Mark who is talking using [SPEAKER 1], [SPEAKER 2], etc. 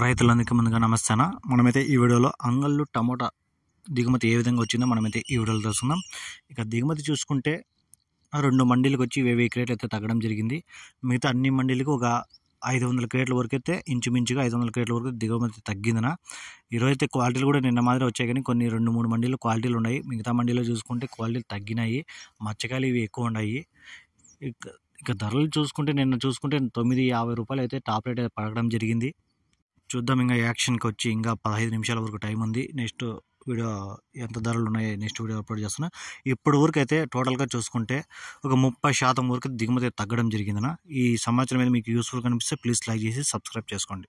[SPEAKER 1] రైతులందరికీ ముందుగా నమస్తాన మనమైతే ఈ వీడియోలో అంగళ్ళు టమోటా దిగుమతి ఏ విధంగా వచ్చిందో మనమైతే ఈ వీడియోలో తెలుసుకుందాం ఇక దిగుమతి చూసుకుంటే రెండు మండీలకు వచ్చి వెయ్యి క్రేట్లు అయితే తగ్గడం జరిగింది మిగతా అన్ని మండీలకు ఒక ఐదు వందల క్రేట్ల వరకు అయితే ఇంచుమించుగా ఐదు వందల క్రేట్ల వరకు దిగుమతి తగ్గిందనా ఈరోజు అయితే క్వాలిటీలు కూడా నిన్న మాదిరి వచ్చాయి కానీ కొన్ని రెండు మూడు మండీలు క్వాలిటీలు ఉన్నాయి మిగతా మండీలో చూసుకుంటే క్వాలిటీలు తగ్గినాయి మచ్చకాయలు ఇవి ఎక్కువ ఉన్నాయి ఇక ధరలు చూసుకుంటే నిన్న చూసుకుంటే తొమ్మిది యాభై రూపాయలు అయితే టాప్ రేట్ పడడం జరిగింది చూద్దాం ఇంకా యాక్షన్కి వచ్చి ఇంకా పదహైదు నిమిషాల వరకు టైం ఉంది నెక్స్ట్ వీడియో ఎంత ధరలు ఉన్నాయి నెక్స్ట్ వీడియో అప్లోడ్ చేస్తున్నా ఇప్పటి వరకు అయితే టోటల్గా చూసుకుంటే ఒక ముప్పై శాతం వరకు దిగుమతి తగ్గడం జరిగిందన ఈ సమాచారం మీద మీకు యూస్ఫుల్ కనిపిస్తే ప్లీజ్ లైక్ చేసి సబ్స్క్రైబ్ చేసుకోండి